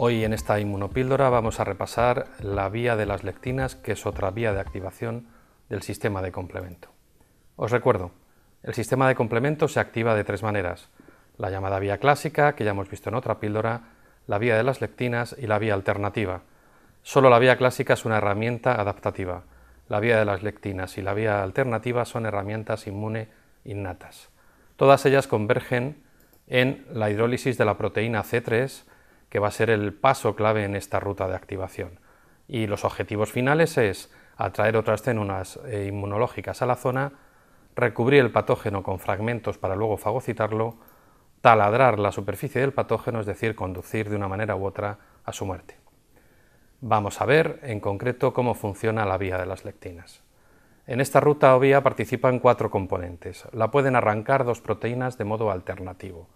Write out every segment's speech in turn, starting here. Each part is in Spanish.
Hoy en esta inmunopíldora vamos a repasar la vía de las lectinas, que es otra vía de activación del sistema de complemento. Os recuerdo, el sistema de complemento se activa de tres maneras. La llamada vía clásica, que ya hemos visto en otra píldora, la vía de las lectinas y la vía alternativa. Solo la vía clásica es una herramienta adaptativa. La vía de las lectinas y la vía alternativa son herramientas inmune innatas. Todas ellas convergen en la hidrólisis de la proteína C3 que va a ser el paso clave en esta ruta de activación. Y los objetivos finales es atraer otras células eh, inmunológicas a la zona, recubrir el patógeno con fragmentos para luego fagocitarlo, taladrar la superficie del patógeno, es decir, conducir de una manera u otra a su muerte. Vamos a ver en concreto cómo funciona la vía de las lectinas. En esta ruta o vía participan cuatro componentes. La pueden arrancar dos proteínas de modo alternativo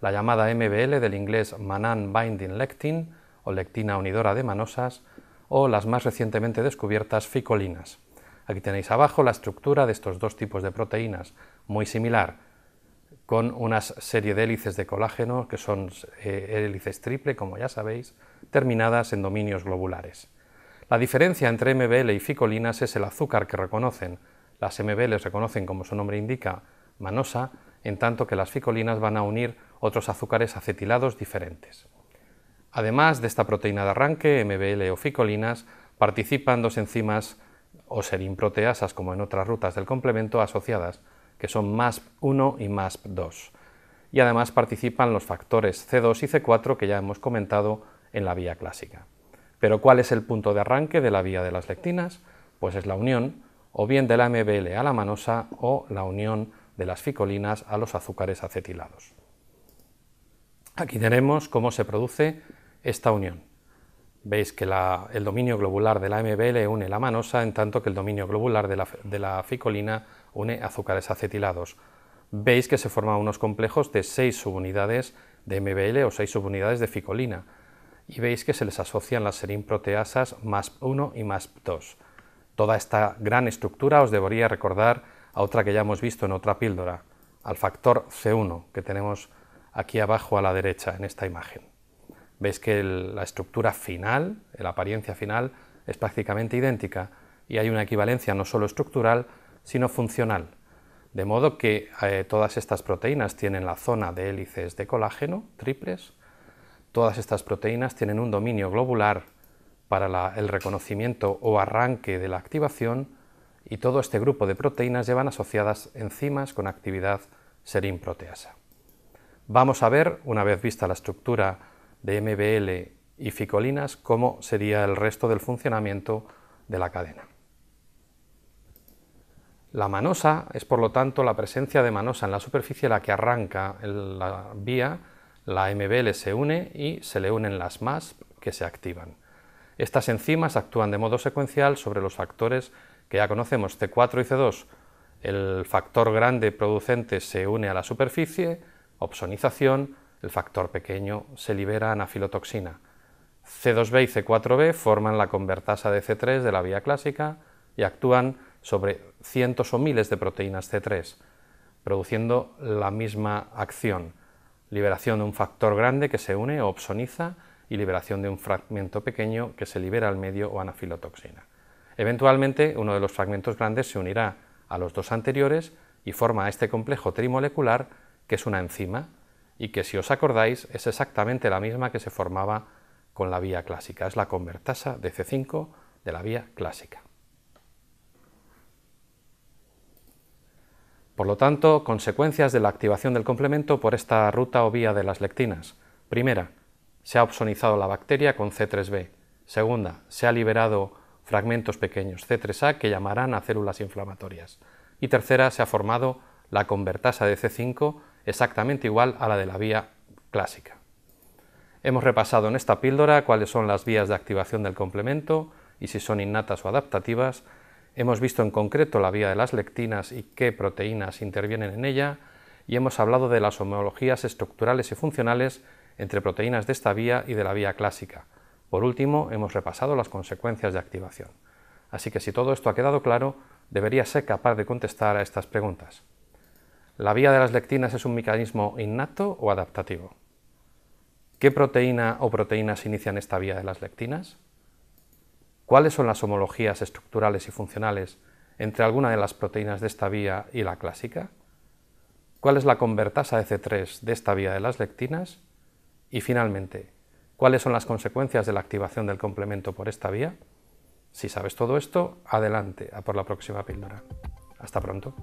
la llamada MBL del inglés Manan Binding Lectin, o lectina unidora de manosas, o las más recientemente descubiertas ficolinas. Aquí tenéis abajo la estructura de estos dos tipos de proteínas, muy similar, con una serie de hélices de colágeno, que son eh, hélices triple, como ya sabéis, terminadas en dominios globulares. La diferencia entre MBL y ficolinas es el azúcar que reconocen. Las MBL reconocen, como su nombre indica, manosa, en tanto que las ficolinas van a unir otros azúcares acetilados diferentes. Además de esta proteína de arranque, MBL o ficolinas, participan dos enzimas o serinproteasas, como en otras rutas del complemento, asociadas, que son MASP1 y MASP2. Y además participan los factores C2 y C4 que ya hemos comentado en la vía clásica. Pero ¿cuál es el punto de arranque de la vía de las lectinas? Pues es la unión o bien de la MBL a la manosa o la unión de las ficolinas a los azúcares acetilados. Aquí tenemos cómo se produce esta unión. Veis que el dominio globular de la MBL une la manosa, en tanto que el dominio globular de la, ficolina une azúcares acetilados. Veis que se forman unos complejos de seis subunidades de MBL o seis subunidades de ficolina, y veis que se les asocian las proteasas MASP1 y MASP2. Toda esta gran estructura os debería recordar a otra que ya hemos visto en otra píldora, al factor C1, que tenemos aquí abajo a la derecha en esta imagen. Veis que la estructura final, la apariencia final, es prácticamente idéntica y hay una equivalencia no solo estructural, sino funcional. De modo que eh, todas estas proteínas tienen la zona de hélices de colágeno triples, todas estas proteínas tienen un dominio globular para el reconocimiento o arranque de la activación y todo este grupo de proteínas llevan asociadas enzimas con actividad serín-proteasa. Vamos a ver, una vez vista la estructura de MBL y ficolinas, cómo sería el resto del funcionamiento de la cadena. La manosa es por lo tanto la presencia de manosa en la superficie la que arranca la vía, la MBL se une y se le unen las más que se activan. Estas enzimas actúan de modo secuencial sobre los factores que ya conocemos C4 y C2. El factor grande producente se une a la superficie, opsonización, el factor pequeño se libera anafilotoxina. C2b y C4b forman la convertasa de C3 de la vía clásica y actúan sobre cientos o miles de proteínas C3, produciendo la misma acción, liberación de un factor grande que se une o opsoniza y liberación de un fragmento pequeño que se libera al medio o anafilotoxina. Eventualmente, uno de los fragmentos grandes se unirá a los dos anteriores y forma este complejo trimolecular que es una enzima y que si os acordáis es exactamente la misma que se formaba con la vía clásica, es la convertasa de C5 de la vía clásica. Por lo tanto, consecuencias de la activación del complemento por esta ruta o vía de las lectinas. Primera, se ha opsonizado la bacteria con C3b. Segunda, se ha liberado fragmentos pequeños C3a que llamarán a células inflamatorias. Y tercera, se ha formado la convertasa de C5 exactamente igual a la de la vía clásica. Hemos repasado en esta píldora cuáles son las vías de activación del complemento y si son innatas o adaptativas, hemos visto en concreto la vía de las lectinas y qué proteínas intervienen en ella, y hemos hablado de las homologías estructurales y funcionales entre proteínas de esta vía y de la vía clásica. Por último, hemos repasado las consecuencias de activación. Así que si todo esto ha quedado claro, debería ser capaz de contestar a estas preguntas. ¿La vía de las lectinas es un mecanismo innato o adaptativo? ¿Qué proteína o proteínas inician esta vía de las lectinas? ¿Cuáles son las homologías estructurales y funcionales entre alguna de las proteínas de esta vía y la clásica? ¿Cuál es la convertasa c 3 de esta vía de las lectinas? Y finalmente, ¿cuáles son las consecuencias de la activación del complemento por esta vía? Si sabes todo esto, adelante a por la próxima píldora. Hasta pronto.